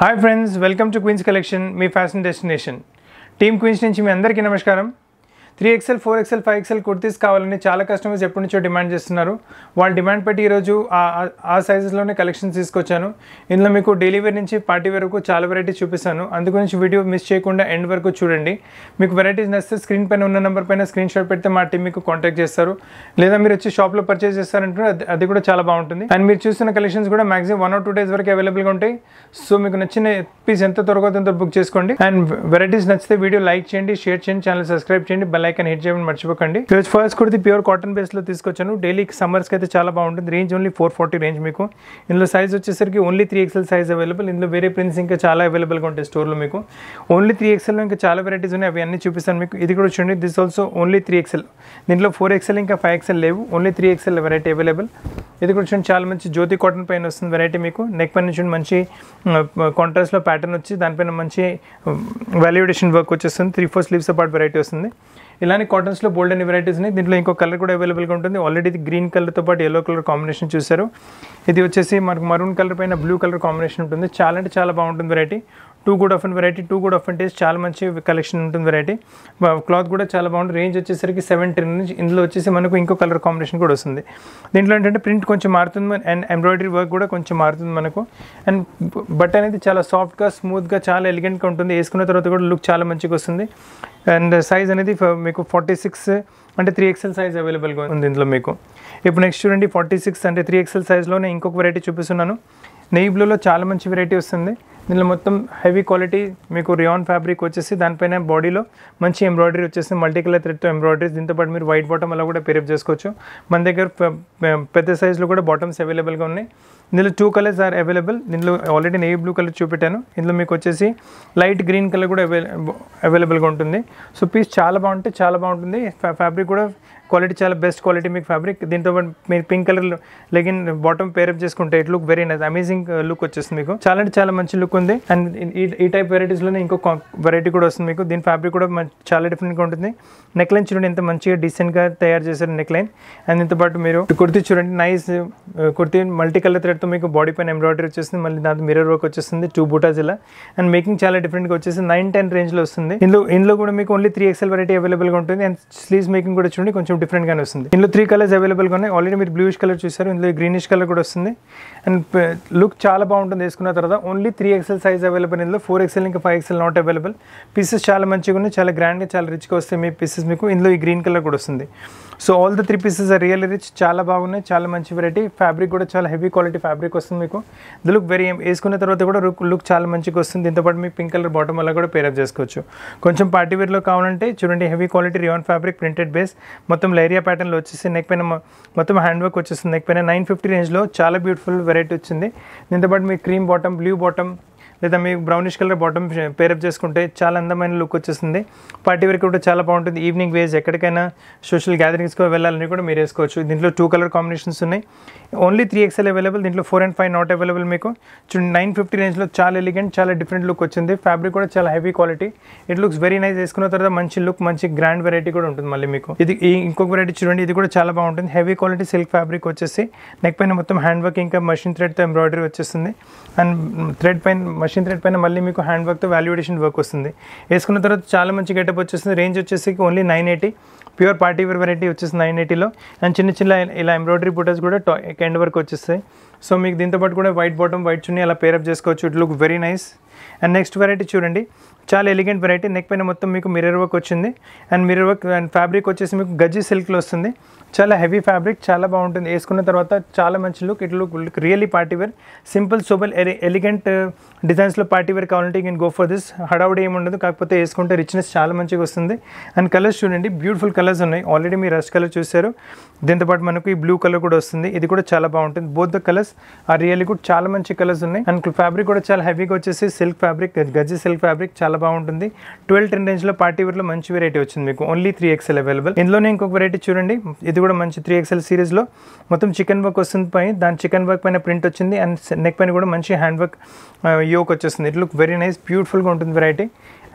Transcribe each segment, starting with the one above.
hi friends welcome to queens collection మీ fashion destination team queens నుంచి మీ అందరికీ నమస్కారం three XL four XL five XL kurtis కావాలని చాలా కస్టమర్స్ ఎప్పటి నుంచో డిమాండ్ చేస్తున్నారు వాళ్ళు డిమాండ్ పెట్టి ఈరోజు ఆ ఆ సైజెస్లోనే కలెక్షన్స్ తీసుకొచ్చాను ఇందులో మీకు డెలివరీ నుంచి పార్టీ వరకు చాలా వెరైటీస్ చూపిస్తాను అందుగురించి వీడియో మిస్ చేయకుండా ఎండ్ వరకు చూడండి మీకు వెరైటీస్ నచ్చితే స్క్రీన్ పైన ఉన్న నెంబర్ పైన స్క్రీన్ షాట్ పెడితే మా టీం మీకు కాంటాక్ట్ చేస్తారు లేదా మీరు వచ్చి షాప్లో పర్చేస్ చేస్తారంటే అది కూడా చాలా బాగుంటుంది అండ్ మీరు చూసిన కలెక్షన్స్ కూడా maximum one or two days వరకు అవైలబుల్గా ఉంటాయి సో మీకు నచ్చిన పీస్ ఎంత త్వరగా తొందర బుక్ చేసుకోండి అండ్ వెరైటీస్ నచ్చితే వీడియో లైక్ చేయండి షేర్ చేయండి ఛానల్ సబ్స్క్రైబ్ చేయండి బెల్ బెల్ ఐకన్ హిట్ చేయమని మర్చిపోకండి ఈరోజు ఫస్ట్ కుర్తి ప్యూర్ కాటన్ బేస్లో తీసుకొచ్చాను డైలీ సమ్మర్స్ అయితే చాలా బాగుంటుంది range only four forty range మీకు ఇందులో సైజ్ వచ్చేసరికి only three XL size available ఇందులో వేరే ప్రింట్స్ ఇంకా చాలా అవైలబుల్గా ఉంటాయి స్టోర్లో మీకు ఓన్లీ త్రీ ఎక్స్ఎల్ ఇంకా చాలా వెరైటీస్ ఉన్నాయి అవి అన్ని చూపిస్తాను మీకు ఇది కూడా చూడండి this also only three XL దీంట్లో ఫోర్ ఎక్సెల్ ఇంకా ఫైవ్ ఎక్సెల్ లేవు only three XL variety available ఇది కూడా చూడండి చాలా మంచి జ్యోతి కాటన్ పైన వస్తుంది వెరైటీ మీకు నెక్ పైన చూడండి మంచి కాంట్రాస్ట్లో ప్యాటర్న్ వచ్చి దానిపైన మంచి వాల్యుడేషన్ వర్క్ వచ్చేస్తుంది త్రీ ఫోర్ స్లీవ్స్ పాటు వెరైటీ వస్తుంది ఇలానే కాటన్స్లో బోల్డ్ అనే వెరైటీస్ ఉన్నాయి దీంట్లో ఇంకో కలర్ కూడా అవైలబుల్గా ఉంటుంది ఆల్రెడీ ఇది గ్రీన్ కలర్తో పాటు ఎల్లో కలర్ కాంబినేషన్ చూశారు ఇది వచ్చేసి మనకు మరూన్ కలర్ పైన బ్లూ కలర్ కాంబినేషన్ ఉంటుంది చాలా అంటే చాలా బాగుంటుంది variety too good of and variety too good of and taste చాలా మంచి కలెక్షన్ ఉంటుంది వెరైటీ క్లాత్ కూడా చాలా బాగుంటుంది రేంజ్ వచ్చేసరికి సెవెన్ టెన్ నుంచి ఇందులో వచ్చేసి మనకు ఇంకో కలర్ కాంబినేషన్ కూడా వస్తుంది దీంట్లో ఏంటంటే ప్రింట్ కొంచెం మారుతుంది అండ్ ఎంబ్రాయిడరీ వర్క్ కూడా కొంచెం మారుతుంది మనకు అండ్ బట్ అనేది చాలా సాఫ్ట్గా స్మూత్గా చాలా ఎలిగెంట్గా ఉంటుంది వేసుకున్న తర్వాత కూడా లుక్ చాలా మంచిగా వస్తుంది అండ్ సైజ్ అనేది మీకు ఫార్టీ సిక్స్ అంటే త్రీ ఎక్సెల్ సైజ్ అవైలబుల్గా ఉంది ఇందులో మీకు ఇప్పుడు నెక్స్ట్ చూడండి ఫార్టీ సిక్స్ అంటే త్రీ ఎక్సెల్ సైజ్లోనే ఇంకొక వెరైటీ చూపిస్తున్నాను నెయ్యి బ్లూలో చాలా మంచి వెరైటీ వస్తుంది దీనిలో మొత్తం హెవీ క్వాలిటీ మీకు రియాన్ ఫ్యాబ్రిక్ వచ్చేసి దానిపైన బాడీలో మంచి ఎంబ్రాయిడరీ వచ్చేసి మల్టీ కలర్ థ్రెడ్తో ఎంబ్రాయిడరీ దీంతోపాటు మీరు వైట్ బాటమ్ అలా కూడా పేరప్ చేసుకోవచ్చు మన దగ్గర పెద్ద సైజులో కూడా బాటమ్స్ అవైలబుల్గా ఉన్నాయి ఇందులో టూ కలర్స్ ఆర్ అవైలబుల్ దీనిలో ఆల్రెడీ నేవీ బ్లూ కలర్ చూపెట్టాను ఇందులో మీకు వచ్చేసి లైట్ గ్రీన్ కలర్ కూడా అవైలబుల్గా ఉంటుంది సో పీస్ చాలా బాగుంటే చాలా బాగుంటుంది ఫ్యాబ్రిక్ కూడా క్వాలిటీ చాలా బెస్ట్ క్వాలిటీ మీకు ఫ్యాబ్రిక్ దీంతో మీరు pink colour legging bottom pair up చేసుకుంటే it look very nice amazing look వచ్చేస్తుంది మీకు చాలా అంటే చాలా మంచి లుక్ ఉంది అండ్ ఈ టైప్ వెరైటీస్లోనే ఇంకో వెరైటీ కూడా వస్తుంది మీకు దీని ఫ్యాబ్రిక్ కూడా చాలా డిఫరెంట్గా ఉంటుంది నెక్ లైన్ చూడండి ఎంత మంచిగా డీసెంట్గా తయారు చేశారు నెక్ లైన్ అండ్ దీంతో పాటు మీరు కుర్తీ చూడండి nice kurti multi colour thread మొత్తం మీకు బాడీ పైన ఎంబ్రాయిడరీ వచ్చేసింది మళ్ళీ దాంతో మిర్రర్ వర్క్ వచ్చేసింది టూ బూటాజ్ ఇలా అండ్ మేకింగ్ చాలా డిఫరెంట్గా వచ్చేసి నైన్ టెన్ రేంజ్లో వస్తుంది ఇందులో ఇందులో కూడా మీకు ఓన్లీ త్రీ ఎక్సెల్ వెరైటీ అవైలబుల్గా ఉంటుంది అండ్ స్లీవ్స్ మేకింగ్ కూడా చూడండి కొంచెం డిఫరెంట్గానే వస్తుంది ఇందులో త్రీ కలర్స్ అవైలబుల్గా ఉన్నాయి ఆల్రెడీ మీరు బ్లూష్ కలర్ చూసారు ఇందులో గ్రీనిష్ కలర్ కూడా వస్తుంది అండ్ లుక్ uh, చాలా బాగుంటుంది వేసుకున్న తర్వాత only three XL size available ఇందులో ఫోర్ ఎక్సెల్ ఇంకా five XL not available pieces చాలా మంచిగా ఉన్నాయి చాలా గ్రాండ్గా చాలా రిచ్గా వస్తాయి మీ పీసెస్ మీకు ఇందులో ఈ గ్రీన్ కలర్ కూడా వస్తుంది so all the three pieces are real rich చాలా బాగున్నాయి చాలా మంచి వెరైటీ ఫ్యాబ్రిక్ కూడా చాలా హెవీ క్వాలిటీ ఫ్యాబ్రిక్ ఫ్యాబ్రిక్ వస్తుంది మీకు ది లుక్ వెరీ వేసుకున్న తర్వాత కూడా లుక్ లుక్ చాలా మంచిగా వస్తుంది దీంతోపాటు మీకు పింక్ కలర్ బాటమ్ అలా కూడా పేరప్ చేసుకోవచ్చు కొంచెం పార్టీ వేర్లో కావాలంటే చూడండి heavy quality rayon fabric printed base మొత్తం లైరియా ప్యాటర్న్లో వచ్చేసి నెక్ పైన మొత్తం హ్యాండ్ వర్క్ వచ్చేస్తుంది నెక్ పైన నైన్ ఫిఫ్టీ రేంజ్లో చాలా బ్యూటిఫుల్ వెరైటీ వచ్చింది దీంతోపాటు మీకు క్రీమ్ బాటమ్ బ్లూ బాటమ్ లేదా మీకు బ్రౌనిష్ కలర్ బాటమ్ పేరప్ చేసుకుంటే చాలా అందమైన లుక్ వచ్చేస్తుంది పార్టీ వరకు కూడా చాలా బాగుంటుంది ఈవినింగ్ వేజ్ ఎక్కడికైనా సోషల్ గ్యాదరింగ్స్కి వెళ్ళాలని కూడా మీరు వేసుకోవచ్చు దీంట్లో టూ కలర్ కాంబినేషన్స్ ఉన్నాయి ఓన్లీ త్రీ ఎక్స్ఎల్ అవైలబుల్ దీంట్లో four and five not available మీకు చూడండి నైన్ ఫిఫ్టీ రేంజ్లో చాలా ఎలిగెంట్ చాలా డిఫరెంట్ లుక్ వచ్చింది ఫ్యాబ్రిక్ కూడా చాలా heavy quality it looks very nice వేసుకున్న తర్వాత మంచి లుక్ మంచి గ్రాండ్ వెరైటీ కూడా ఉంటుంది మళ్ళీ మీకు ఇది ఇంకొక వెరైటీ చూడండి ఇది కూడా చాలా బాగుంటుంది హెవీ క్వాలిటీ సిల్క్ ఫ్యాబ్రిక్ వచ్చేసి నెక్ పైన మొత్తం హ్యాండ్ వర్క్ ఇంకా మషిన్ థ్రెడ్తో ఎంబ్రాయిడరీ వచ్చేస్తుంది అండ్ థ్రెడ్ పైన మషిన్ థ్రెడ్ పైన మళ్ళీ మీకు హ్యాండ్ వర్క్తో వాల్యుడేషన్ వర్క్ వస్తుంది వేసుకున్న తర్వాత చాలా మంచి గెటప్ వచ్చేస్తుంది రేంజ్ వచ్చేసి only nine eighty pure party wear variety వచ్చేసి నైన్ ఎయిటీలో అండ్ చిన్న చిన్న ఇలా ఎంబ్రాయిడరీ బుటర్స్ కూడా ఎండ్ వర్క్ వచ్చేస్తాయి సో మీకు దీంతో పాటు కూడా వైట్ బాటమ్ వైట్ చున్నీ అలా పేరప్ చేసుకోవచ్చు it look very nice and next variety చూడండి చాలా ఎలిగెంట్ వెరైటీ నెక్ పైన మొత్తం మీకు మిర్రర్ వర్క్ వచ్చింది and mirror work and fabric వచ్చేసి మీకు గజ్జి సిల్క్లో వస్తుంది చాలా హెవీ ఫ్యాబ్రిక్ చాలా బాగుంటుంది వేసుకున్న తర్వాత చాలా మంచి look it look look really party wear simple sober elegant డిజైన్స్లో పార్టీ వేర్ కావాలంటే ఇన్ గో ఫర్ దిస్ హడావుడి ఏమి ఉండదు కాకపోతే వేసుకుంటే రిచ్నెస్ చాలా మంచిగా వస్తుంది అండ్ కలర్స్ చూడండి బ్యూటిఫుల్ కలర్స్ ఉన్నాయి ఆల్రెడీ మీరు రష్ కలర్ చూశారు దీంతోపాటు మనకు ఈ బ్లూ కలర్ కూడా వస్తుంది ఇది కూడా చాలా బాగుంటుంది both the colours uh really కూడా చాలా మంచి కలర్స్ ఉన్నాయి అండ్ ఫ్యాబ్రిక్ కూడా చాలా హెవీగా వచ్చేసి silk fabric gajji silk fabric చాలా బాగుంటుంది ట్వెల్వ్ టెన్ రేంజ్లో పార్టీ వేర్లో మంచి వెరైటీ వచ్చింది మీకు ఓన్లీ త్రీ ఎక్స్ఎల్ అవైలబుల్ ఇందులోనే ఇంకొక వెరైటీ చూడండి ఇది కూడా మంచి త్రీ ఎక్స్ఎల్ సిరీస్లో మొత్తం చికెన్ వర్క్ వస్తుంది పైన దాని చికెన్ వర్క్ పైన ప్రింట్ వచ్చింది అండ్ నెక్ పైన కూడా మంచి హ్యాండ్ వర్క్ యోక్ వచ్చేస్తుంది ఇట్ లుక్ వెరీ నైస్ బ్యూటిఫుల్గా ఉంటుంది వెరైటీ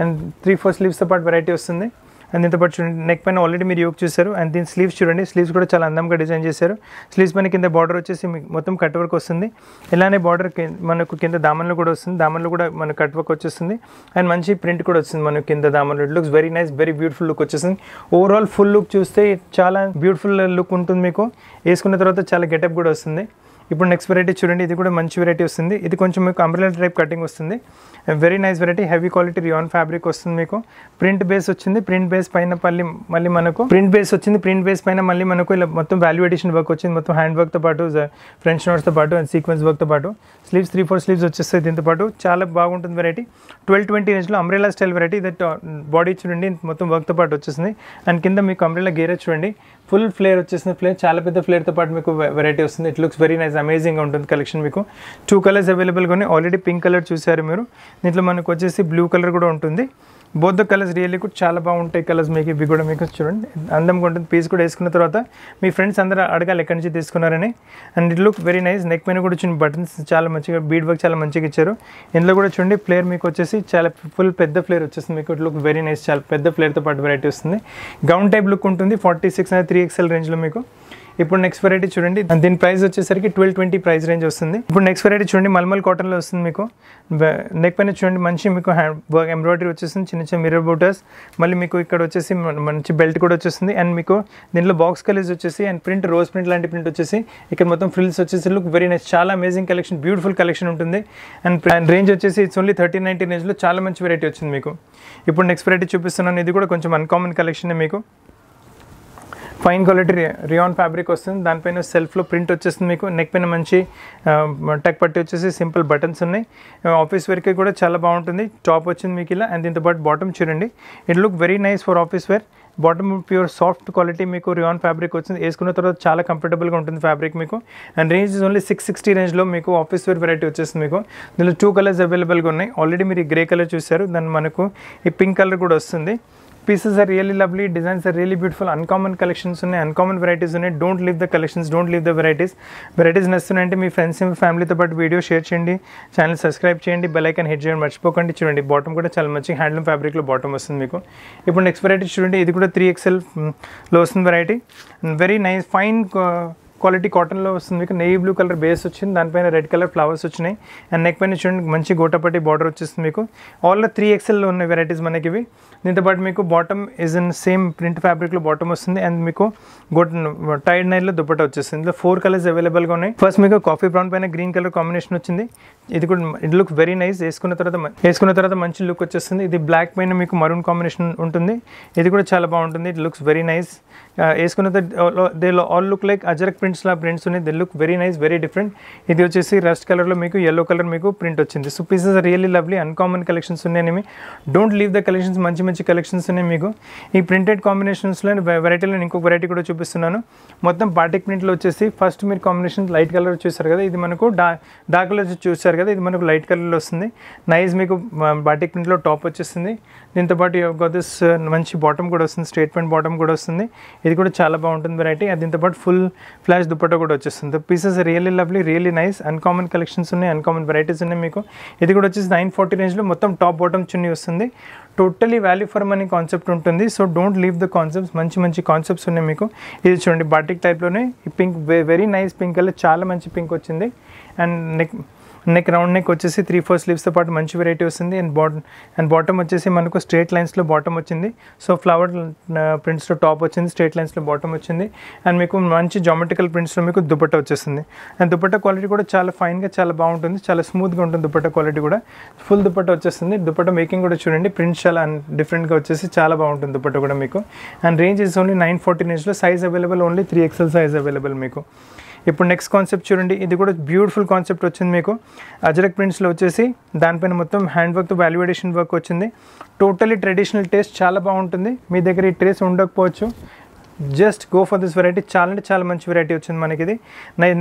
అండ్ త్రీ ఫోర్ స్లీవ్స్తో పాటు వెరైటీ వస్తుంది అండ్ దీంతో పాటు చూడండి నెక్ పైన ఆల్రెడీ మీరు యోక్ చూశారు అండ్ దీని స్లీవ్స్ చూడండి స్లీవ్స్ కూడా చాలా అందంగా డిజైన్ చేశారు స్లీవ్స్ పైన కింద బార్డర్ వచ్చేసి మొత్తం కట్ వర్క్ వస్తుంది ఇలానే బార్డర్ మనకు కింద దామన్లు కూడా వస్తుంది దామన్లు కూడా మనకు కట్ వర్క్ వచ్చేస్తుంది అండ్ మంచి ప్రింట్ కూడా వస్తుంది మనకు కింద దామన్లు looks very nice very beautiful look వచ్చేసింది ఓవరాల్ ఫుల్ లుక్ చూస్తే చాలా బ్యూటిఫుల్ లుక్ ఉంటుంది మీకు వేసుకున్న తర్వాత చాలా గెటప్ కూడా వస్తుంది ఇప్పుడు నెక్స్ట్ వెరైటీ చూడండి ఇది కూడా మంచి వెరైటీ వస్తుంది ఇది కొంచెం మీకు అంబ్రెలా టైప్ కటింగ్ వస్తుంది very nice variety heavy quality rayon fabric వస్తుంది మీకు ప్రింట్ బేస్ వచ్చింది ప్రింట్ బేస్ పైన మళ్ళీ మళ్ళీ మనకు ప్రింట్ బేస్ వచ్చింది ప్రింట్ బేస్ పైన మళ్ళీ మనకు ఇలా మొత్తం వాల్యూ ఎడిషన్ వర్క్ వచ్చింది మొత్తం హ్యాండ్ వర్క్తో పాటు ఫ్రెంచ్ నోట్స్తో పాటు అండ్ సీక్వెన్స్ వర్క్తో పాటు స్లీవ్స్ త్రీ ఫోర్ స్లీవ్స్ వచ్చేస్తాయి దీంతో పాటు చాలా బాగుంటుంది వెరైటీ ట్వెల్వ్ ట్వంటీ రేంజ్లో umbrella style variety that body చూడండి మొత్తం వర్క్తో పాటు వచ్చేసింది అండ్ కింద మీకు అంబ్రెలా గేరే చూడండి ఫుల్ ఫ్లేర్ వచ్చేసిన ఫ్లేర్ చాలా పెద్ద ఫ్లేర్తో పాటు మీకు వెరైటీ వస్తుంది ఇట్ లుక్స్ వెరీ నైస్ అమేజింగ్గా ఉంటుంది కలెక్షన్ మీకు టూ కలర్స్ అవైలబుల్గా ఉన్నాయి ఆల్రెడీ పింక్ కలర్ చూసారు మీరు దీంట్లో మనకు వచ్చేసి బ్లూ కలర్ కూడా ఉంటుంది బోధ కలర్స్ రియల్లీ కూడా చాలా బాగుంటాయి కలర్స్ మీకు ఇవి కూడా మీకు చూడండి అందంగా ఉంటుంది పీస్ కూడా వేసుకున్న తర్వాత మీ ఫ్రెండ్స్ అందరూ అడగాలి ఎక్కడి నుంచి తీసుకున్నారని and it look very nice neck పైన కూడా చూడండి బటన్స్ చాలా మంచిగా బీడ్ వర్క్ చాలా మంచిగా ఇచ్చారు ఇందులో కూడా చూడండి ఫ్లేర్ మీకు వచ్చేసి చాలా ఫుల్ పెద్ద ఫ్లేర్ వచ్చేస్తుంది మీకు ఇట్ లుక్ వెరీ నైస్ చాలా పెద్ద ఫ్లేర్తో పాటు వెరైటీ వస్తుంది గౌన్ టైప్ లుక్ ఉంటుంది ఫార్టీ సిక్స్ అనేది త్రీ ఎక్స్ఎల్ రేంజ్లో మీకు ఇప్పుడు నెక్స్ట్ వెరైటీ చూడండి దీని ప్రైస్ వచ్చేసరికి ట్వెల్వ్ ట్వంటీ ప్రైస్ రేంజ్ వస్తుంది ఇప్పుడు నెక్స్ట్ వెరైటీ చూడండి మల్మల్ కాటన్లో వస్తుంది మీకు నెక్ పైన చూడండి మంచి మీకు హ్యాండ్ ఎంబ్రాయిడరీ వచ్చేసింది చిన్న చిన్న మిర్రర్ బూటర్స్ మళ్ళీ మీకు ఇక్కడ వచ్చేసి మంచి బెల్ట్ కూడా వచ్చేస్తుంది అండ్ మీకు దీంట్లో బాక్స్ కలర్స్ వచ్చేసి అండ్ ప్రింట్ రోజ్ ప్రింట్ లాంటి ప్రింట్ వచ్చేసి ఇక్కడ మొత్తం ఫ్రిల్స్ వచ్చేసి లుక్ వెరీ నైస్ చాలా అమేజింగ్ కలెక్షన్ బ్యూటిఫుల్ కలెక్షన్ ఉంటుంది అండ్ అండ్ రేంజ్ వచ్చేసి ఇట్స్ ఓన్లీ థర్టీ నైన్టీ రేంజ్లో చాలా మంచి వెరైటీ వచ్చింది మీకు ఇప్పుడు నెక్స్ట్ వెరైటీ చూపిస్తున్నాను ఇది కూడా కొంచెం అన్కామన్ కలెక్షన్ మీకు ఫైన్ క్వాలిటీ రియాన్ ఫ్యాబ్రిక్ వస్తుంది దానిపైన సెల్ఫ్లో ప్రింట్ వచ్చేస్తుంది మీకు నెక్ పైన మంచి టక్ పట్టి వచ్చేసి సింపుల్ బటన్స్ ఉన్నాయి ఆఫీస్ వేర్కి కూడా చాలా బాగుంటుంది టాప్ వచ్చింది మీకు ఇలా అండ్ దీంతో పాటు బాటమ్ చూడండి it look very nice for office wear bottom pure soft quality మీకు రియాన్ ఫ్యాబ్రిక్ వచ్చింది వేసుకున్న తర్వాత చాలా కంఫర్టబుల్గా ఉంటుంది ఫ్యాబ్రిక్ మీకు and range is only six sixty రేంజ్లో మీకు ఆఫీస్ వేర్ వెరైటీ వచ్చేస్తుంది మీకు దీనిలో టూ కలర్స్ అవైలబుల్గా ఉన్నాయి ఆల్రెడీ మీరు గ్రే కలర్ చూశారు దాన్ని మనకు ఈ పింక్ కలర్ కూడా వస్తుంది pieces are really lovely designs are really beautiful uncommon collections ఉన్నాయి అన్కామన్ వెరైటీస్ ఉన్నాయి don't leave the collections don't leave the varieties varieties నచ్చుతున్నాయంటే మీ ఫ్రెండ్స్ మీ ఫ్యామిలీతో పాటు వీడియో షేర్ చేయండి ఛానల్ సబ్స్క్రైబ్ చేయండి బెల్ ఐకన్ హిట్ చేయండి మర్చిపోకండి చూడండి బాటమ్ కూడా చాలా మంచి హ్యాండ్లూమ్ ఫ్యాబ్రిక్లో బాటమ్ వస్తుంది మీకు ఇప్పుడు నెక్స్ట్ వెరైటీ చూడండి ఇది కూడా త్రీ లో వస్తుంది variety very nice fine quality కాటన్లో వస్తుంది మీకు నెయ్యి బ్లూ కలర్ బేస్ వచ్చింది దానిపైన రెడ్ కలర్ ఫ్లవర్స్ వచ్చినాయి అండ్ నెక్ పైన చూడండి మంచి గోటపట్టి బార్డర్ వచ్చేస్తుంది మీకు ఆల్ త్రీ ఎక్సెల్లో ఉన్న వెరైటీస్ మనకి ఇవి దీంతో పాటు మీకు bottom is in same print ఫ్యాబ్రిక్లో బాటమ్ వస్తుంది అండ్ మీకు గోట టైడ్ నైట్లో దుప్పట వచ్చేస్తుంది ఇందులో ఫోర్ కలర్స్ అవైలబుల్గా ఉన్నాయి ఫస్ట్ మీకు కాఫీ బ్రౌన్ పైన గ్రీన్ కలర్ కాంబినేషన్ వచ్చింది ఇది కూడా ఇట్ లుక్ వెరీ నైస్ వేసుకున్న తర్వాత వేసుకున్న తర్వాత మంచి లుక్ వచ్చేస్తుంది ఇది బ్లాక్ పైన మీకు మరూన్ కాంబినేషన్ ఉంటుంది ఇది కూడా చాలా బాగుంటుంది ఇట్ లుక్స్ వెరీ నైస్ వేసుకున్న they all look like ajrakh prints లా ప్రింట్స్ ఉన్నాయి they look very nice very different ఇది వచ్చేసి రెస్ట్ కలర్లో మీకు ఎల్లో కలర్ మీకు ప్రింట్ వచ్చింది so pieces really lovely uncommon collections మీ డోంట్ లీవ్ ద కలెక్షన్స్ మంచి మంచి కలెక్షన్స్ ఉన్నాయి మీకు ఈ ప్రింటెడ్ కాంబినేషన్స్లో వెరైటీలో నేను ఇంకొక వెరైటీ కూడా చూపిస్తున్నాను మొత్తం బాటిక్ ప్రింట్లో వచ్చేసి ఫస్ట్ మీరు కాంబినేషన్ లైట్ కలర్ చూసారు కదా ఇది మనకు డార్క్ కలర్ చూసారు కదా ఇది మనకు లైట్ కలర్లో వస్తుంది నైస్ మీకు బాటిక్ ప్రింట్లో టాప్ వచ్చేస్తుంది దీంతోపాటు యూ గో మంచి బాటమ్ కూడా వస్తుంది స్టేట్మెంట్ బాటమ్ కూడా వస్తుంది ఇది కూడా చాలా బాగుంటుంది వెరైటీ అది దీంతోపాటు ఫుల్ ఫ్లాష్ దుప్పటా కూడా వచ్చేస్తుంది pieces really lovely really nice uncommon collections ఉన్నాయి అన్కామన్ వెరైటీస్ ఉన్నాయి మీకు ఇది కూడా వచ్చేసి నైన్ ఫార్టీ రేంజ్లో మొత్తం టాప్ బాటమ్ చున్నీ వస్తుంది totally value for money concept ఉంటుంది so don't leave the concepts మంచి మంచి కాన్సెప్ట్స్ ఉన్నాయి మీకు ఇది చూడండి బాటిక్ టైప్లోనే ఈ pink very nice pink colour చాలా మంచి పింక్ వచ్చింది and neck neck round neck వచ్చేసి త్రీ ఫోర్ స్లీవ్స్తో పాటు మంచి వెరైటీ వస్తుంది అండ్ బాట అండ్ బాటమ్ వచ్చేసి మనకు స్ట్రేట్ లైన్స్లో బాటమ్ వచ్చింది సో ఫ్లవర్ ప్రింట్స్లో టాప్ వచ్చింది స్ట్రేట్ లైన్స్లో బాటమ్ వచ్చింది అండ్ మీకు మంచి జామెట్రికల్ ప్రింట్స్లో మీకు దుపట్ట వచ్చేస్తుంది అండ్ దుపట్ట క్వాలిటీ కూడా చాలా ఫైన్గా చాలా బాగుంటుంది చాలా స్మూత్గా ఉంటుంది దుపట్ట క్వాలిటీ కూడా ఫుల్ దుపట్ట వచ్చేస్తుంది దుపట్ట మేకింగ్ కూడా చూడండి ప్రింట్స్ చాలా డిఫరెంట్గా వచ్చేసి చాలా బాగుంటుంది దుపట్ట కూడా మీకు and range is only nine forty రేంజ్లో size available only three XL size available మీకు ఇప్పుడు నెక్స్ట్ కాన్సెప్ట్ చూడండి ఇది కూడా బ్యూటిఫుల్ కాన్సెప్ట్ వచ్చింది మీకు అజరక్ ప్రింట్స్లో వచ్చేసి దానిపైన మొత్తం హ్యాండ్ వర్క్ వాల్యుడేషన్ వర్క్ వచ్చింది టోటలీ ట్రెడిషనల్ టేస్ట్ చాలా బాగుంటుంది మీ దగ్గర ఈ ట్రేస్ ఉండకపోవచ్చు just go for this variety చాలా అంటే చాలా మంచి వెరైటీ వచ్చింది మనకి ఇది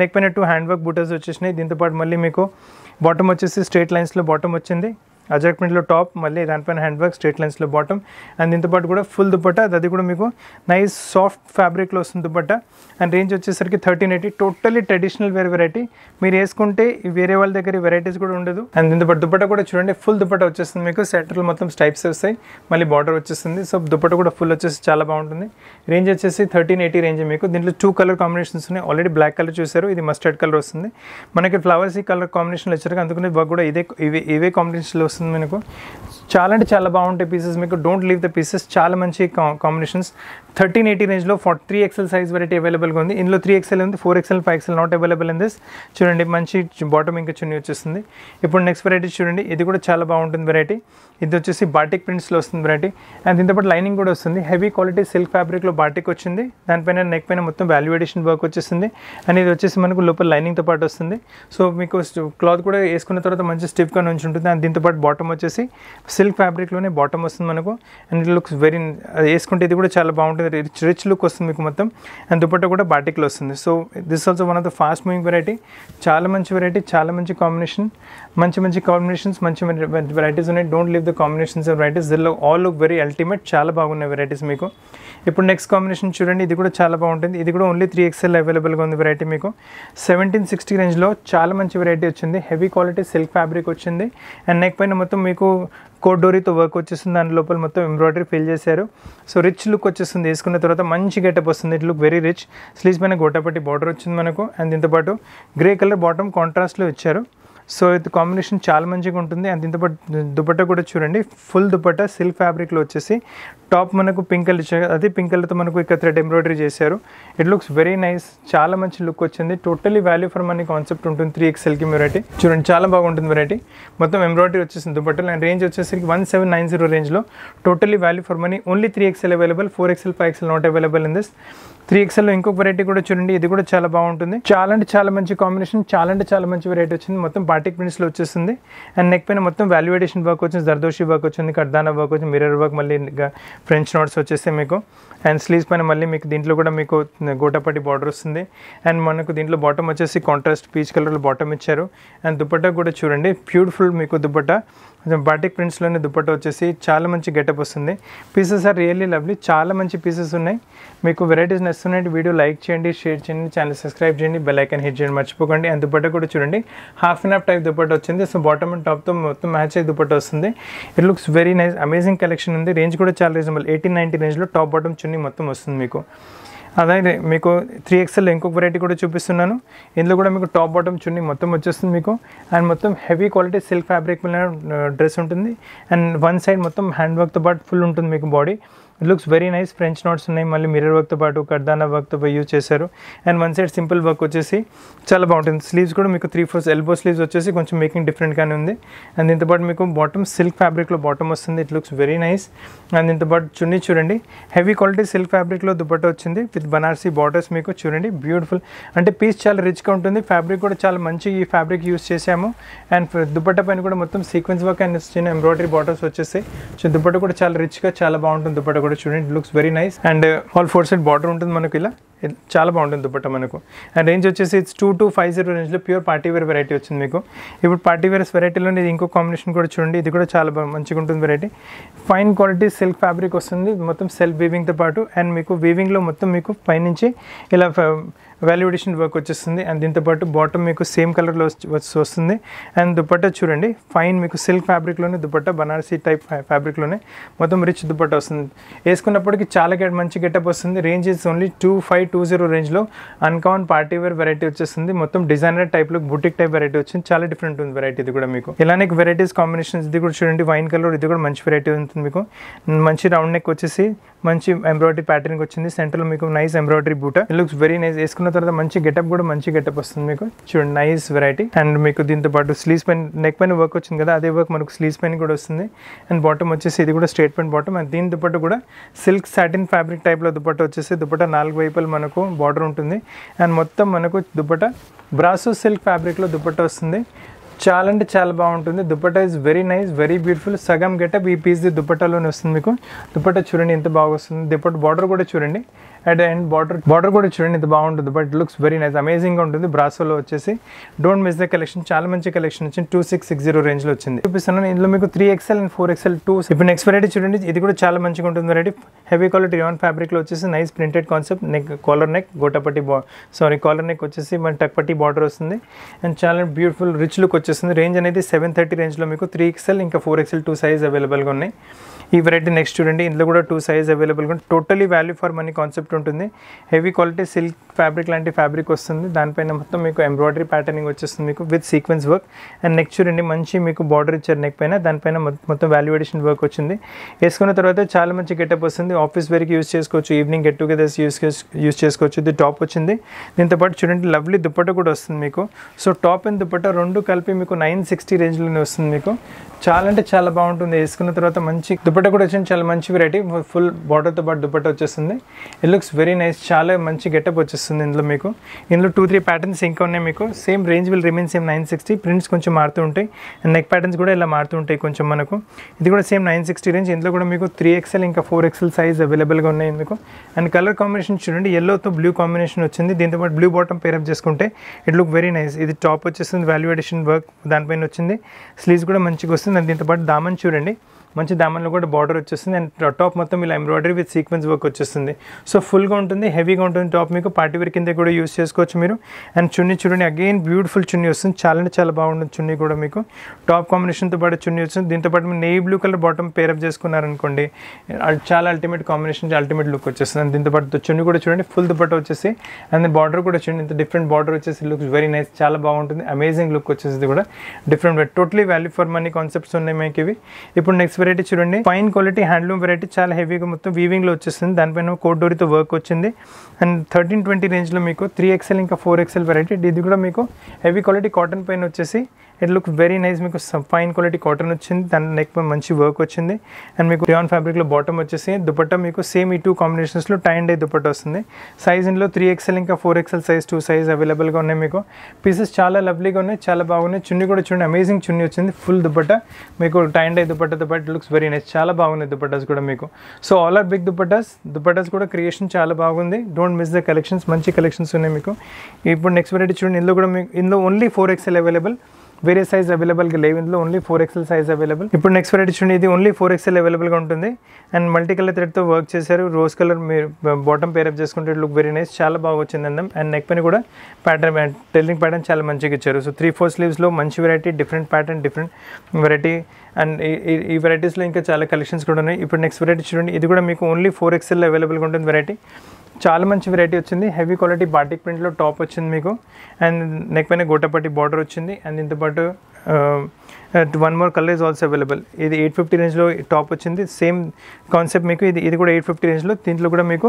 నెక్ పైన టూ హ్యాండ్ వర్క్ బుటర్స్ వచ్చేసినాయి దీంతోపాటు మళ్ళీ మీకు బాటమ్ వచ్చేసి స్ట్రేట్ లైన్స్లో బాటమ్ వచ్చింది అజాక్మెంట్లో టాప్ మళ్ళీ దానిపైన హ్యాండ్ వర్క్ స్ట్రేట్ లైన్స్లో బాటమ్ అండ్ దీంతోపాటు కూడా ఫుల్ దుప్పట అది కూడా మీకు నైస్ సాఫ్ట్ ఫ్యాబ్రిక్లో వస్తుంది దుప్పట అండ్ రేంజ్ వచ్చేసరికి థర్టీన్ ఎయిటీ టోటలీ ట్రెడిషనల్ వేరే వెరైటీ మీరు వేసుకుంటే వేరే వాళ్ళ దగ్గర వెరైటీస్ కూడా ఉండదు అండ్ దీంతోపాటు దుప్పట కూడా చూడండి ఫుల్ దుప్పట వచ్చేస్తుంది మీకు సెటర్లు మొత్తం స్టైప్స్ వస్తాయి మళ్ళీ బార్డర్ వచ్చేస్తుంది సో దుప్పట కూడా ఫుల్ వచ్చేసి చాలా బాగుంటుంది రేంజ్ వచ్చేసి థర్టీన్ ఎయిటీ రేంజ్ మీకు దీంట్లో టూ కలర్ కాంబినేషన్స్ ఉన్నాయి ఆల్రెడీ బ్లాక్ కలర్ చూసారు ఇది మస్టర్డ్ కలర్ వస్తుంది మనకి ఫ్లవర్స్ ఈ కలర్ కాంబినేషన్లో వచ్చారు అందుకని కూడా ఇదే ఇవే ఇవే కాంబినేషన్లో వస్తుంది వస్తుంది మీకు చాలా అంటే చాలా బాగుంటాయి పీసెస్ మీకు డోంట్ లీవ్ ద పీసెస్ చాలా మంచి కాంబినేషన్స్ థర్టీన్ ఎయిటీ రేంజ్లో for three XL size variety అవైలబుల్గా ఉంది ఇందులో త్రీ ఎక్సెల్ ఉంది four XL five XL not available in this చూడండి మంచి బాటమ్ ఇంకా చున్నీ వచ్చేస్తుంది ఇప్పుడు నెక్స్ట్ వెరైటీ చూడండి ఇది కూడా చాలా బాగుంటుంది వెరైటీ ఇది వచ్చేసి బాటిక్ ప్రింట్స్లో వస్తుంది వెరైటీ అండ్ దీంతోపాటు లైనింగ్ కూడా వస్తుంది హెవీ క్వాలిటీ సిల్క్ ఫ్యాబ్రిక్లో బాటిక్ వచ్చింది దానిపైన నెక్ పైన మొత్తం వాల్యూ ఎడిషన్ వర్క్ వచ్చేసింది అండ్ ఇది వచ్చేసి మనకు లోపల లైనింగ్తో పాటు వస్తుంది సో మీకు క్లాత్ కూడా వేసుకున్న తర్వాత మంచి స్టిఫ్గా నుంచి ఉంటుంది అండ్ దీంతోపాటు బాటమ్ వచ్చేసి సిల్క్ ఫ్యాబ్రిక్లోనే బాటమ్ వస్తుంది మనకు అండ్ ఇట్ లుక్స్ వెరీ వేసుకుంటే ఇది కూడా చాలా బాగుంటుంది రిచ్ రిచ్ లుక్ వస్తుంది మీకు మొత్తం అండ్ దుపట్టా కూడా బాటిక్లో వస్తుంది so this also one of the fast moving variety చాలా మంచి వెరైటీ చాలా మంచి కాంబినేషన్ మంచి మంచి కాంబినేషన్స్ మంచి మంచి వెరైటీస్ ఉన్నాయి don't leave the combinations of varieties దీనిలో ఆల్ లుక్ వెరీ అల్టిమేట్ చాలా బాగున్నాయి వెరైటీస్ మీకు ఇప్పుడు నెక్స్ట్ కాంబినేషన్ చూడండి ఇది కూడా చాలా బాగుంటుంది ఇది కూడా ఓన్లీ త్రీ ఎక్స్ఎల్ అవైలబుల్గా ఉంది వెరైటీ మీకు సెవెంటీన్ సిక్స్టీ రేంజ్లో చాలా మంచి వెరైటీ వచ్చింది హెవీ క్వాలిటీ సిల్క్ ఫ్యాబ్రిక్ వచ్చింది అండ్ నెక్ పైన మొత్తం మీకు డోరీతో వర్క్ వచ్చేస్తుంది దాని లోపల మొత్తం ఎంబ్రాయిడరీ ఫిల్ చేశారు సో రిచ్ లుక్ వచ్చేస్తుంది వేసుకున్న తర్వాత మంచి గెటప్ వస్తుంది it look very rich sleeves పైన గొట్టపట్టి బార్డర్ వచ్చింది మనకు అండ్ దీంతోపాటు గ్రే కలర్ బాటమ్ కాంట్రాస్ట్లో ఇచ్చారు సో ఇది కాంబినేషన్ చాలా మంచిగా ఉంటుంది అండ్ ఇంత దుపట్ట కూడా చూడండి ఫుల్ దుపట్ట సిల్క్ ఫ్యాబ్రిక్లో వచ్చేసి టాప్ మనకు పింక్ కలర్ ఇచ్చారు అదే పింక్ కలర్తో మనకు ఇక్కడ థ్రెడ్ ఎంబ్రాయిడరీ చేశారు ఇట్ లుక్స్ వెరీ నైస్ చాలా మంచి లుక్ వచ్చింది totally value for money concept ఉంటుంది త్రీ ఎక్స్ఎల్కి వెరైటీ చూడండి చాలా బాగుంటుంది వెరైటీ మొత్తం ఎంబ్రాయిడరీ వచ్చేసింది దుపట్టలు అండ్ రేంజ్ వచ్చేసరికి వన్ సెవెన్ నైన్ జీరో రేంజ్లో totally value for money only three XL available four XL five XL not available in this three ఎక్స్ఎల్లో ఇంకొక వెరైటీ కూడా చూడండి ఇది కూడా చాలా బాగుంటుంది చాలా అంటే చాలా మంచి కాంబినేషన్ చాలా అంటే చాలా మంచి వెరైటీ వచ్చింది మొత్తం పార్టీ ప్రింట్స్లో వచ్చేసింది అండ్ నెక్ పైన మొత్తం వాల్యుయేషన్ వర్క్ వచ్చింది జర్దోషి వర్క్ వచ్చింది కర్దానా వర్క్ వచ్చింది మిర్రర్ వర్క్ మళ్ళీ ఫ్రెంచ్ నోట్స్ వచ్చేస్తే మీకు అండ్ స్లీవ్స్ పైన మళ్ళీ మీకు దీంట్లో కూడా మీకు గోటపట్టి బార్డర్ వస్తుంది అండ్ మనకు దీంట్లో బాటమ్ వచ్చేసి కాంట్రాస్ట్ పీచ్ కలర్లో బాటమ్ ఇచ్చారు అండ్ దుపట్టా కూడా చూడండి బ్యూటిఫుల్ మీకు దుపట్టా కొంచెం బాటిక్ ప్రింట్స్లోనే దుప్పట్ట వచ్చేసి చాలా మంచి గెటప్ వస్తుంది పీసెస్ ఆర్ రియల్లీ లవ్లీ చాలా మంచి పీసెస్ ఉన్నాయి మీకు వెరైటీస్ నచ్చుతున్నాయి వీడియో లైక్ చేయండి షేర్ చేయండి ఛానల్ సబ్స్క్రైబ్ చేయండి బెల్ ఐకన్ హిట్ చేయండి మర్చిపోకండి అండ్ దుప్పట్ట కూడా చూడండి half and half type dupatta వచ్చింది సో బాటమ్ అండ్ టాప్తో మొత్తం మ్యాచ్ అయ్యి దుప్పట్ట వస్తుంది it looks very nice amazing collection ఉంది రేంజ్ కూడా చాలా రీజనబుల్ ఎయిటీన్ నైన్టీ రేంజ్లో టాప్ బాటమ్ చున్నీ మొత్తం వస్తుంది మీకు అదే మీకు త్రీ ఎక్స్ఎల్ ఇంకొక వెరైటీ కూడా చూపిస్తున్నాను ఇందులో కూడా మీకు టాప్ బాటమ్ చున్నీ మొత్తం వచ్చేస్తుంది మీకు అండ్ మొత్తం heavy quality silk fabric dress ఉంటుంది అండ్ వన్ సైడ్ మొత్తం హ్యాండ్ వర్క్తో పాటు ఫుల్ ఉంటుంది మీకు body looks very nice French knots ఉన్నాయి మళ్ళీ మిర్రర్ వర్క్తో పాటు కర్దానా వర్క్తో పోయి యూజ్ చేశారు and one side simple work వచ్చేసి చాలా బాగుంటుంది స్లీవ్స్ కూడా మీకు త్రీ ఫోర్స్ ఎల్బో స్లీవ్స్ వచ్చేసి కొంచెం మేకింగ్ డిఫరెంట్గానే ఉంది అండ్ దీంతో పాటు మీకు బాటమ్ సిల్క్ ఫ్యాబ్రిక్లో బాటమ్ వస్తుంది it looks very nice and దీంతో పాటు చున్నీ చూడండి హెవీ క్వాలిటీ సిల్క్ ఫ్యాబ్రిక్లో దుపట్ట వచ్చింది విత్ బనార్సీ బార్డర్స్ మీకు చూడండి బ్యూటిఫుల్ అంటే పీస్ చాలా రిచ్గా ఉంటుంది ఫ్యాబ్రిక్ కూడా చాలా మంచి ఈ ఫ్యాబ్రిక్ యూస్ చేశాము అండ్ దుపట్ట పైన కూడా మొత్తం సీక్వెన్స్ వర్క్ అండ్ చిన్న ఎంబ్రాయిడరీ బాటర్స్ వచ్చేసి దుపట్ట కూడా చాలా రిచ్గా చాలా బాగుంటుంది దుపట్ట కూడా చూడండి looks very nice and all four side border ఉంటుంది మనకు ఇలా చాలా బాగుంటుంది దుపట్ట మనకు అండ్ రేంజ్ వచ్చేసి it's two two five zero రేంజ్లో ప్యూర్ పార్టీ వేర్ వెరైటీ వచ్చింది మీకు ఇప్పుడు పార్టీ వేర్స్ వెరైటీలో ఇది ఇంకో కాంబినేషన్ కూడా చూడండి ఇది కూడా చాలా మంచిగా ఉంటుంది variety fine quality silk fabric వస్తుంది మొత్తం సెల్ఫ్ వీవింగ్తో పాటు అండ్ మీకు వీవింగ్లో మొత్తం మీకు పైనుంచి ఇలా వాల్యుడేషన్ వర్క్ వచ్చేస్తుంది అండ్ దీంతోపాటు బాటమ్ మీకు సేమ్ కలర్లో వచ్చి వస్తుంది అండ్ దుపట్టా చూడండి ఫైన్ మీకు సిల్క్ ఫ్యాబ్రిక్లోనే దుప్పట్టా బనారసీ టైప్ ఫ్యాబ్రిక్లోనే మొత్తం రిచ్ దుపట్టా వస్తుంది వేసుకున్నప్పటికి చాలా మంచి గెటప్ వస్తుంది range is only two five two zero రేంజ్లో అన్కామన్ పార్టీ వేర్ వెరైటీ వచ్చేస్తుంది మొత్తం డిజైనర్ టైప్లో బుటిక్ టైప్ వెరైటీ వచ్చింది చాలా డిఫరెంట్ ఉంది వెరైటీ ఇది కూడా మీకు ఇలానే వెరైటీస్ కాంబినేషన్స్ ఇది కూడా చూడండి వైన్ కలర్ ఇది కూడా మంచి వెరైటీ ఉంటుంది మీకు మంచి రౌండ్ నెక్ వచ్చేసి మంచి ఎంబ్రాయిడరీ ప్యాటర్న్కి వచ్చింది సెంటర్లో మీకు nice embroidery boota it looks very nice వేసుకున్న వేసుకున్న తర్వాత మంచి గెటప్ కూడా మంచి గెటప్ వస్తుంది మీకు చూడండి నైస్ వెరైటీ అండ్ మీకు దీంతో పాటు స్లీవ్స్ పైన నెక్ పైన వర్క్ వచ్చింది కదా అదే వర్క్ మనకు స్లీవ్స్ పైన కూడా వస్తుంది అండ్ బాటమ్ వచ్చేసి ఇది కూడా స్ట్రేట్ పెన్ బాటమ్ అండ్ దీని పాటు కూడా సిల్క్ సాటిన్ ఫ్యాబ్రిక్ టైప్లో దుప్పట్ట వచ్చేసి దుప్పట నాలుగు వైపులు మనకు బార్డర్ ఉంటుంది అండ్ మొత్తం మనకు దుప్పట బ్రాసో సిల్క్ ఫ్యాబ్రిక్లో దుప్పట్ట వస్తుంది చాలా అంటే చాలా బాగుంటుంది dupatta is very nice very beautiful సగం గెటప్ ఈ పీస్ దుప్పటలోనే వస్తుంది మీకు దుప్పట చూడండి ఎంత బాగా వస్తుంది దుప్పట బార్డర్ కూడా చూడండి అట్ అండ్ బార్డర్ బార్డర్ కూడా చూడండి ఇంత బాగుంటుంది బట్ లుక్స్ వెరీ నైస్ అమేజింగ్గా ఉంటుంది బ్రాసోలో వచ్చేసి డోంట్ మిస్ ద కలెక్షన్ చాలా మంచి కలెక్షన్ వచ్చింది టూ సిక్స్ సిక్స్ జీరో రేంజ్లో వచ్చింది చూపిస్తున్నాను ఇందులో మీకు three XL and four XL two ఇప్పుడు నెక్స్ట్ వెరైటీ చూడండి ఇది కూడా చాలా మంచిగా ఉంటుంది వెరైటీ హెవీ క్వాలిటీ ఆన్ ఫ్యాబ్రిక్లో వచ్చేసి nice printed concept neck collar neck గోటపట్టి బా సారీ కాలర్ నెక్ వచ్చేసి మన టక్పట్టి బార్డర్ వస్తుంది అండ్ చాలా బ్యూటిఫుల్ రిచ్ లుక్ వచ్చేస్తుంది రేంజ్ అనేది సెవెన్ థర్టీ రేంజ్లో మీకు త్రీ ఎక్స్ఎల్ ఇంకా ఫోర్ ఎక్స్ఎల్ టూ సైజ్ అవైలబుల్గా ఉన్నాయి ఈ వెరైటీ నెక్స్ట్ చూడండి ఇందులో కూడా టూ సైజ్ అవైలబుల్గా totally value for money concept ఉంటుంది హెవీ క్వాలిటీ సిల్క్ ఫ్యాబ్రిక్ లాంటి ఫ్యాబ్రిక్ వస్తుంది దానిపైన మొత్తం మీకు ఎంబ్రాయిడరీ ప్యాటర్నింగ్ వచ్చేస్తుంది మీకు with sequence work and next చూడండి మంచి మీకు బార్డర్ ఇచ్చారు నెక్ పైన దానిపైన మొత్తం వాల్యూ ఎడిషన్ వర్క్ వచ్చింది వేసుకున్న తర్వాత చాలా మంచి గెటప్ వస్తుంది ఆఫీస్ వేర్కి యూజ్ చేసుకోవచ్చు evening get togethers use use చేసుకోవచ్చు ఇది టాప్ వచ్చింది దీంతోపాటు చూడండి లవ్లీ దుప్పట కూడా వస్తుంది మీకు సో టాప్ అండ్ దుప్పట రెండు కలిపి మీకు నైన్ సిక్స్టీ రేంజ్లోనే వస్తుంది మీకు చాలా అంటే చాలా బాగుంటుంది వేసుకున్న తర్వాత మంచి దుప్పట దుప్పట్ట కూడా వచ్చింది చాలా మంచి వెరైటీ ఫుల్ బార్డర్తో పాటు దుప్పట్ట వచ్చేస్తుంది ఇట్ లుక్స్ వెరీ నైస్ చాలా మంచి గెటప్ వచ్చేస్తుంది ఇందులో మీకు ఇందులో టూ త్రీ ప్యాటర్న్స్ ఇంకా ఉన్నాయి మీకు same range will remain same nine sixty prints కొంచెం మారుతూ ఉంటాయి నెక్ ప్యాటర్న్స్ కూడా ఇలా మారుతూ ఉంటాయి కొంచెం మనకు ఇది కూడా సేమ్ నైన్ సిక్స్టీ రేంజ్ ఇందులో కూడా మీకు త్రీ ఎక్స్ఎల్ ఇంకా ఫోర్ ఎక్స్ఎల్ సైజ్ అవైలబుల్గా ఉన్నాయి మీకు అండ్ కలర్ కాంబినేషన్ చూడండి ఎల్లోతో బ్లూ కాంబినేషన్ వచ్చింది దీంతోపాటు బ్లూ బాటమ్ పేరప్ చేసుకుంటే ఇట్ లుక్ వెరీ నైస్ ఇది టాప్ వచ్చేస్తుంది వాల్యూ ఎడిషన్ వర్క్ దానిపైన వచ్చింది స్లీవ్స్ కూడా మంచిగా వస్తుంది అండ్ దీంతోపాటు దామన్ చూడండి మంచి దామన్లో కూడా బార్డర్ వచ్చేస్తుంది అండ్ టాప్ మొత్తం ఇలా ఎంబ్రాయిడరీ విత్ సీక్వెన్స్ వర్క్ వచ్చేస్తుంది సో ఫుల్గా ఉంటుంది హెవీగా ఉంటుంది టాప్ మీకు పార్టీ వేర్ కింద కూడా యూస్ చేసుకోవచ్చు మీరు అండ్ చున్నీ చూడండి అగైన్ బ్యూటిఫుల్ చున్నీ వస్తుంది చాలా అంటే చాలా బాగుంటుంది చున్నీ కూడా మీకు టాప్ కాంబినేషన్తో పాటు చున్నీ వస్తుంది దీంతో పాటు మీరు navy blue colour bottom pair up చేసుకున్నారనుకోండి చాలా అల్టిమేట్ కాంబినేషన్ అల్టిమేట్ లుక్ వచ్చేస్తుంది అండ్ దీంతో పాటు చున్నీ కూడా చూడండి ఫుల్ దుపట్ట వచ్చేసి అండ్ బార్డర్ కూడా చూడండి ఇంత డిఫరెంట్ బార్డర్ వచ్చేసి లుక్ వెరీ నైస్ చాలా బాగుంటుంది అమేజింగ్ లుక్ వచ్చేసి కూడా different totally value for money concepts ఉన్నాయి మీకు ఇవి ఇప్పుడు నెక్స్ట్ వెరైటీ చూడండి ఫైన్ క్వాలిటీ హ్యాండ్లూమ్ వెరైటీ చాలా హెవీగా మొత్తం వీవింగ్లో వచ్చేస్తుంది దానిపైన కోడ్ డోరీతో వర్క్ వచ్చింది అండ్ థర్టీన్ ట్వంటీ రేంజ్లో మీకు త్రీ ఎక్సెల్ ఇంకా ఫోర్ ఎక్సెల్ వెరైటీ ఇది కూడా మీకు హెవీ క్వాలిటీ కాటన్ పైన వచ్చేసి ఇట్ లుక్ వెరీ నైస్ మీకు ఫైన్ క్వాలిటీ కాటన్ వచ్చింది దాని నెక్ మంచి వర్క్ వచ్చింది అండ్ మీకు రియాన్ ఫ్యాబ్రిక్లో బాటమ్ వచ్చేసి దుపట్టా మీకు సేమ్ ఈ టూ కాంబినేషన్స్లో టైన్ డే దుపట్ట వస్తుంది సైజ్ ఇందులో త్రీ ఎక్స్ఎల్ ఇంకా four XL size two size అవైలబుల్గా ఉన్నాయి మీకు పీసెస్ చాలా లవ్లీగా ఉన్నాయి చాలా బాగున్నాయి చున్నీ కూడా చూడండి అమేజింగ్ చున్నీ వచ్చింది ఫుల్ దుపట్ట మీకు టైన్ డే దుపట్టతో పాటు లుక్స్ వెరీ నైస్ చాలా బాగున్నాయి దుపట్టాస్ కూడా మీకు so all are big dupattas dupattas కూడా క్రియేషన్ చాలా బాగుంది డోంట్ మిస్ ద కలెక్షన్స్ మంచి కలెక్షన్స్ ఉన్నాయి మీకు ఇప్పుడు నెక్స్ట్ వెరైటీ చూడండి ఇందులో కూడా మీకు ఇందులో ఓన్లీ ఫోర్ ఎక్స్ఎల్ అవైలబుల్ వేరే సైజ్ అవైలబుల్గా లేవు ఇందులో only four XL size available ఇప్పుడు నెక్స్ట్ వెరైటీ చూడండి ఇది ఓన్లీ ఫోర్ ఎక్స్ఎల్ అవైలబుల్గా ఉంటుంది అండ్ మల్టీ కలర్ థ్రెడ్తో వర్క్ చేశారు రోజ్ కలర్ మీరు బాటమ్ uh, పేరప్ చేసుకుంటే లుక్ వెరీ నైస్ చాలా బాగా వచ్చింది అందం అండ్ నెక్ పని కూడా ప్యాటర్న్ టెల్లింగ్ ప్యాటర్న్ చాలా మంచిగా ఇచ్చారు సో త్రీ ఫోర్ స్లీవ్స్లో మంచి variety different pattern different variety and ఈ వెరైటీస్లో ఇంకా చాలా కలెక్షన్స్ కూడా ఉన్నాయి ఇప్పుడు నెక్స్ట్ వెరైటీ చూడండి ఇది కూడా మీకు ఓన్లీ ఫోర్ ఎక్స్ఎల్ అవైలబుల్గా ఉంటుంది వెరైటీ చాలా మంచి వెరైటీ వచ్చింది హెవీ క్వాలిటీ బాటిక్ ప్రింట్లో టాప్ వచ్చింది మీకు అండ్ నెక్ పైన గోటపట్టి బార్డర్ వచ్చింది అండ్ దీంతోపాటు one more colour is also available ఇది ఎయిట్ ఫిఫ్టీ రేంజ్లో టాప్ వచ్చింది సేమ్ కాన్సెప్ట్ మీకు ఇది ఇది కూడా ఎయిట్ ఫిఫ్టీ రేంజ్లో దీంట్లో కూడా మీకు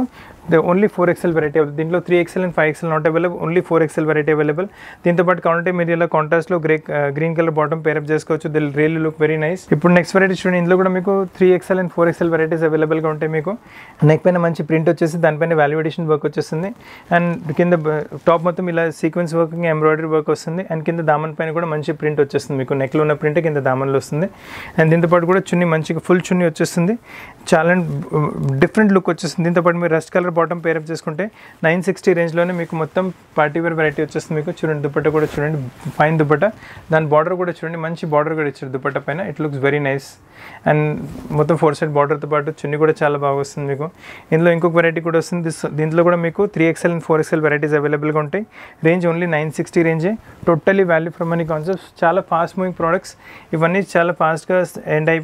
ఓన్లీ ఫోర్ ఎక్సెల్ వెరైటీ దీంట్లో three XL and five XL not available only four XL variety available దీంతోపాటు కౌంటర్ మీరు ఇలా కాంట్రాస్ట్లో grey green colour bottom pair up చేసుకోవచ్చు దిల్ రియల్ లుక్ వెరీ నైస్ ఇప్పుడు నెక్స్ట్ వెరైటీ చూడండి ఇందులో కూడా మీకు three XL and four XL varieties అవైలబుల్గా ఉంటాయి మీకు నెక్ పైన మంచి ప్రింట్ వచ్చేసి దానిపైన వాల్యుడేషన్ వర్క్ వచ్చేస్తుంది అండ్ కింద టాప్ మొత్తం ఇలా సీక్వెన్స్ వర్కింగ్ ఎంబ్రాయిడరీ వర్క్ వస్తుంది అండ్ కింద దామన్ పైన కూడా మంచి ప్రింట్ వచ్చేస్తుంది వచ్చేస్తుంది మీకు నెక్లో ఉన్న ప్రింట్ కింద దామన్లో వస్తుంది అండ్ దీంతోపాటు కూడా చున్నీ మంచిగా ఫుల్ చున్నీ వచ్చేస్తుంది చాలా డిఫరెంట్ లుక్ వచ్చేస్తుంది దీంతోపాటు మీరు రెస్ట్ కలర్ బాటమ్ పేరప్ చేసుకుంటే నైన్ సిక్స్టీ రేంజ్లోనే మీకు మొత్తం పార్టీ వేర్ వెరైటీ వచ్చేస్తుంది మీకు చూడండి దుప్పట్ట కూడా చూడండి ఫైన్ దుప్పట్ట దాని బార్డర్ కూడా చూడండి మంచి బార్డర్ కూడా ఇచ్చారు దుప్పట్ట పైన it looks very nice and మొత్తం ఫోర్ సైడ్ బార్డర్తో పాటు చున్నీ కూడా చాలా బాగా వస్తుంది మీకు ఇందులో ఇంకొక వెరైటీ కూడా వస్తుంది దీంట్లో కూడా మీకు three XL and four XL varieties అవైలబుల్గా ఉంటాయి రేంజ్ ఓన్లీ నైన్ సిక్స్టీ రేంజే totally value for money concepts చాలా ఫాస్ట్ మూవింగ్ ప్రోడక్ట్స్ ఇవన్నీ చాలా ఫాస్ట్గా ఎండ్ అయి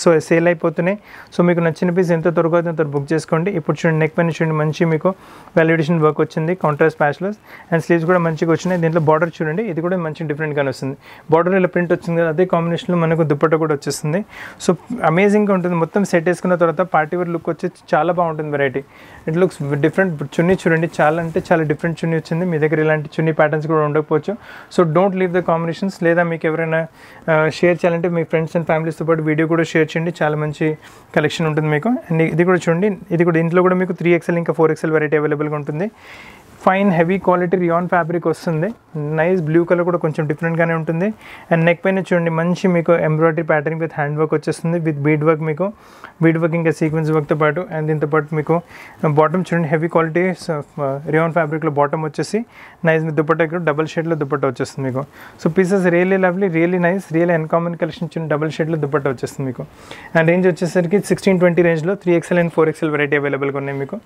సో సేల్ అయిపోతున్నాయి సో మీకు నచ్చిన పీస్ ఎంత త్వరగా అంత బుక్ చేసుకోండి ఇప్పుడు చూడండి నెక్ పైన చూడండి మంచి మీకు వాల్యుడేషన్ వర్క్ వచ్చింది కౌంటర్ ప్యాచ్లెస్ అండ్ స్లీవ్స్ కూడా మంచిగా వచ్చినాయి దీంట్లో బార్డర్ చూడండి ఇది కూడా మంచి డిఫరెంట్గానే వస్తుంది బార్డర్ ఇలా ప్రింట్ వచ్చింది కదా అదే కాంబినేషన్లో మనకు దుప్పట్ట కూడా వచ్చేస్తుంది సో అమేజింగ్గా ఉంటుంది మొత్తం సెట్ వేసుకున్న తర్వాత పార్టీ వేర్ లుక్ వచ్చి చాలా బాగుంటుంది variety it looks different chunni చూడండి చాలా అంటే చాలా డిఫరెంట్ చున్నీ వచ్చింది మీ దగ్గర ఇలాంటి చున్నీ ప్యాటర్న్స్ కూడా ఉండకపోవచ్చు so don't leave the combinations friends లేదా మీకు ఎవరైనా షేర్ చేయాలంటే మీ ఫ్రెండ్స్ అండ్ ఫ్యామిలీస్తో పాటు వీడియో కూడా షేర్ చేయండి చాలా మంచి కలెక్షన్ ఉంటుంది మీకు అండ్ ఇది కూడా చూడండి ఇది కూడా ఇంట్లో కూడా మీకు త్రీ ఎక్సెల్ ఇంకా ఫోర్ ఎక్సెల్ వెరైటీ అవైలబుల్గా ఉంటుంది fine heavy quality rayon fabric వస్తుంది నైస్ బ్లూ కలర్ కూడా కొంచెం డిఫరెంట్గానే ఉంటుంది అండ్ నెక్ పైన చూడండి మంచి మీకు embroidery pattern with hand work వచ్చేస్తుంది విత్ బీడ్ వర్క్ మీకు బీడ్ వర్క్ ఇంకా సీక్వెన్స్ వర్క్తో పాటు అండ్ దీంతో పాటు మీకు బాటమ్ uh, చూడండి హెవీ క్వాలిటీ రియాన్ ఫ్యాబ్రిక్లో బాటమ్ వచ్చేసి నైస్ మీ దుప్పట్టా ఇక్కడ డబల్ షేడ్లో దుప్పట్టా వచ్చేస్తుంది మీకు so pieces really lovely really nice real uncommon collection చూడండి డబల్ షేడ్లో దుప్పట్టా వచ్చేస్తుంది మీకు అండ్ రేంజ్ వచ్చేసరికి సిక్స్టీన్ ట్వంటీ రేంజ్లో three XL and four XL variety అవైలబుల్గా ఉన్నాయి మీకు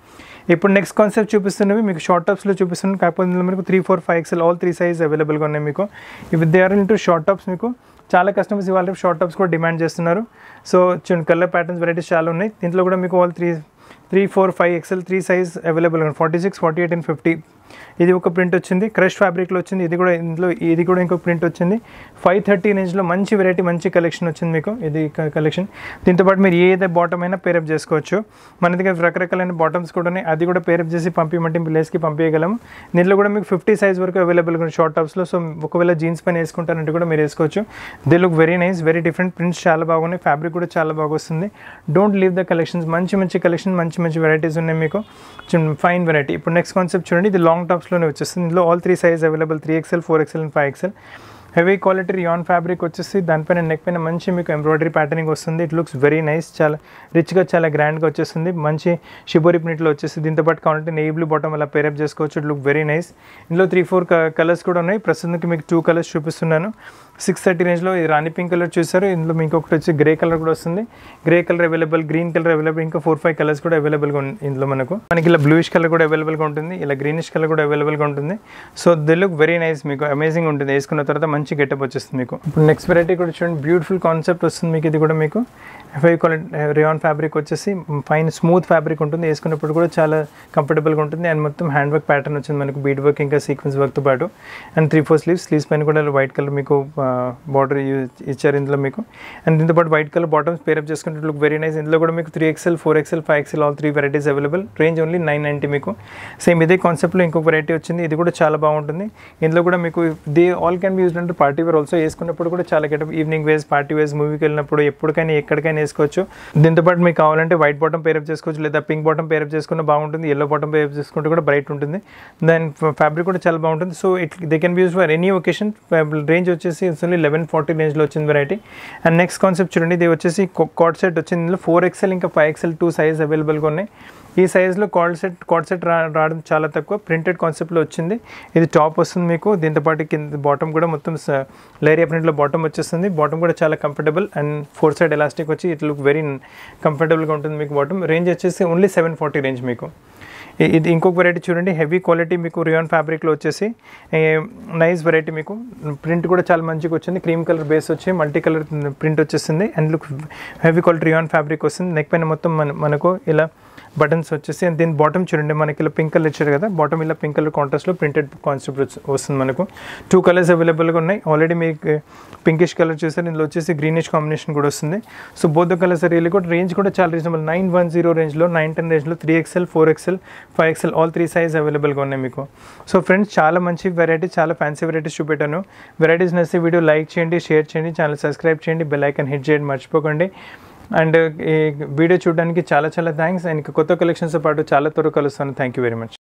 ఇప్పుడు నెక్స్ట్ కాన్సెప్ట్ చూపిస్తున్నవి మీకు షార్ట్ టాప్స్లో చూపిస్తున్నాను కాకపోతే ఇందులో మీకు three four five XL all three size అవైలబుల్గా ఉన్నాయి మీకు ఇవి they are into short tops మీకు చాలా కస్టమర్స్ ఇవాళ షార్ట్ టాప్స్ కూడా డిమాండ్ చేస్తున్నారు సో కలర్ ప్యాటర్న్స్ వెరైటీస్ చాలా ఉన్నాయి దీంట్లో కూడా మీకు all three three four five XL three size available forty six forty eight and fifty ఇది ఒక ప్రింట్ వచ్చింది క్రష్ ఫ్యాబ్రిక్లో వచ్చింది ఇది కూడా ఇందులో ఇది కూడా ఇంకొక ప్రింట్ వచ్చింది ఫైవ్ థర్టీ రేంజ్లో మంచి వెరైటీ మంచి కలెక్షన్ వచ్చింది మీకు ఇది కలెక్షన్ దీంతోపాటు మీరు ఏదైతే బాటమ్ అయినా పేరప్ చేసుకోవచ్చు మన దగ్గర రకరకాలైన బాటమ్స్ కూడా ఉన్నాయి అది కూడా పేరప్ చేసి పంపించమంటే ప్లేస్కి పంపించగలము దీంట్లో కూడా మీకు ఫిఫ్టీ సైజ్ వరకు అవైలబుల్ ఉంది షార్ట్ టాప్స్లో సో ఒకవేళ జీన్స్ పైన వేసుకుంటారంటే కూడా మీరు వేసుకోవచ్చు they look very nice very different prints చాలా బాగున్నాయి ఫ్యాబ్రిక్ కూడా చాలా బాగా వస్తుంది డోంట్ లీవ్ ద కలెక్షన్స్ మంచి మంచి కలెక్షన్ మంచి మంచి వెరైటీస్ ఉన్నాయి మీకు ఫైన్ వెరైటీ ఇప్పుడు నెక్స్ట్ కాన్సెప్ట్ చూడండి ఇది లాంగ్ లాంగ్ టాప్స్లోనే వచ్చేస్తుంది ఇందులో all three size available three XL four XL and five XL heavy quality rayon fabric వచ్చేసి దానిపైన నెక్ పైన మంచి మీకు ఎంబ్రాయిడరీ ప్యాటర్నింగ్ వస్తుంది ఇట్ లుక్స్ వెరీ నైస్ చాలా రిచ్గా చాలా గ్రాండ్గా వచ్చేస్తుంది మంచి షిబోరి ప్రింట్లో వచ్చేసి దీంతో పాటు కావాలంటే నెయ్యి బ్లూ బాటమ్ అలా పేరప్ చేసుకోవచ్చు ఇట్ లుక్ వెరీ నైస్ ఇందులో త్రీ ఫోర్ కలర్స్ కూడా ఉన్నాయి ప్రస్తుతానికి మీకు టూ కలర్స్ చూపిస్తున్నాను సిక్స్ థర్టీ రేంజ్లో ఇది రాణి పింక్ కలర్ చూసారు ఇందులో మీకు ఒకటి వచ్చి గ్రే కలర్ కూడా వస్తుంది grey colour available green colour available ఇంకా ఫోర్ ఫైవ్ కలర్స్ కూడా అవైలబుల్గా ఉంది ఇందులో మనకు మనకి ఇలా బ్లూష్ కలర్ కూడా అవైలబుల్గా ఉంటుంది ఇలా గ్రీనిష్ కలర్ కూడా అవైలబుల్గా ఉంటుంది so the look very nice మీకు అమేజింగ్ ఉంటుంది వేసుకున్న తర్వాత మంచి గెటప్ వచ్చేస్తుంది మీకు ఇప్పుడు నెక్స్ట్ వెరైటీ కూడా చూడండి బ్యూటిఫుల్ కాన్సెప్ట్ వస్తుంది మీకు ఇది కూడా మీకు ఎఫ్ఐ క్వాలిటీ రియాన్ ఫ్యాబ్రిక్ వచ్చేసి ఫైన్ స్మూత్ ఫ్యాబ్రిక్ ఉంటుంది వేసుకున్నప్పుడు కూడా చాలా కంఫర్టబుల్గా ఉంటుంది అండ్ మొత్తం హ్యాండ్ వర్క్ ప్యాటర్న్ వచ్చింది మనకు బీడ్ వర్క్ ఇంకా సీక్వెన్స్ వర్క్తో పాటు and three four sleeves sleeves పైన కూడా వైట్ కలర్ మీకు బార్డర్ ఇచ్చారు ఇందులో మీకు అండ్ దీంతో పాటు వైట్ కలర్ బాటమ్స్ పేరప్ చేసుకుంటే లుక్ వెరీ నైస్ ఇందులో కూడా మీకు three XL four XL five XL all three varieties available range only nine ninety మీకు సేమ్ ఇదే కాన్సెప్ట్లో ఇంకొక వెరైటీ వచ్చింది ఇది కూడా చాలా బాగుంటుంది ఇందులో కూడా మీకు they all can be use అంటే పార్టీ వేర్ ఆల్సో వేసుకున్నప్పుడు కూడా చాలా getup evening wears party wears మూవీకి వెళ్ళినప్పుడు ఎప్పటికైనా ఎక్కడికైనా వేసుకోవచ్చు దీంతో పాటు మీకు కావాలంటే వైట్ బాటమ్ పేరప్ చేసుకోవచ్చు లేదా పింక్ బాటమ్ పేరప్ చేసుకుంటే బాగుంటుంది ఎల్లో బాటమ్ పేరప్ చేసుకుంటే కూడా బ్రైట్ ఉంటుంది దాని ఫ్యాబ్రిక్ కూడా చాలా బాగుంటుంది so it they can be use for any occasion range వచ్చేసి ఓన్లీ లెవెన్ ఫార్టీ రేంజ్లో వచ్చింది వెరైటీ అండ్ నెక్స్ట్ కాన్సెప్ట్ చూడండి ఇది వచ్చేసి కాట్ సెట్ వచ్చింది ఇందులో ఫోర్ ఎక్సెల్ ఇంకా ఫైవ్ ఎక్సెల్ టూ సైజ్ అవైలబుల్గా ఉన్నాయి ఈ సైజులో కాడ్ సెట్ కాడ్ సెట్ రా రావడం చాలా తక్కువ ప్రింటెడ్ కాన్సెప్ట్లో వచ్చింది ఇది టాప్ వస్తుంది మీకు దీంతోపాటు కింద బాటమ్ కూడా మొత్తం లైరియా ప్రింట్లో బాటమ్ వచ్చేస్తుంది బాటమ్ కూడా చాలా comfortable and four side elastic వచ్చి ఇట్ లుక్ వెరీ కంఫర్టబుల్గా ఉంటుంది మీకు బాటమ్ రేంజ్ వచ్చేసి ఓన్లీ సెవెన్ ఫార్టీ రేంజ్ మీకు ఇది ఇంకొక వెరైటీ చూడండి హెవీ క్వాలిటీ మీకు రియాన్ ఫ్యాబ్రిక్లో వచ్చేసి నైస్ వెరైటీ మీకు ప్రింట్ కూడా చాలా మంచిగా వచ్చింది క్రీమ్ కలర్ బేస్ వచ్చి మల్టీ కలర్ ప్రింట్ వచ్చేసింది and look heavy quality rayon fabric వస్తుంది నెక్ పైన మొత్తం మన మనకు ఇలా బటన్స్ వచ్చేసి అండ్ దీని బాటమ్ చూడండి మనకి ఇలా పింక్ కలర్ ఇచ్చారు కదా బాటమ్ ఇలా పింక్ కలర్ కాంట్రాస్ట్లో ప్రింటెడ్ కాన్సెప్ట్ వస్తుంది మనకు టూ కలర్స్ అవైలబుల్గా ఉన్నాయి ఆల్రెడీ మీకు పింకిష్ eh, కలర్ చూసారు ఇందులో వచ్చేసి గ్రీనిష్ కాంబినేషన్ కూడా వస్తుంది సో బోధ కలర్స్ రియల్లీ కూడా రేంజ్ కూడా చాలా రీజనబుల్ నైన్ వన్ జీరో రేంజ్లో నైన్ టెన్ రేంజ్లో three XL four XL five XL all three size అవైలబుల్గా ఉన్నాయి మీకు సో ఫ్రెండ్స్ చాలా మంచి వెరైటీ చాలా ఫ్యాన్సీ వెరైటీస్ చూపెట్టాను వెరైటీస్ నచ్చి వీడియో లైక్ చేయండి షేర్ చేయండి ఛానల్ సబ్స్క్రైబ్ చేయండి బెల్ ఐకన్ హిట్ చేయండి మర్చిపోకండి అండ్ ఈ వీడియో చూడడానికి చాలా చాలా థ్యాంక్స్ అండ్ కొత్త కలెక్షన్స్తో పాటు చాలా త్వరగా కలుస్తాను థ్యాంక్ యూ వెరీ మచ్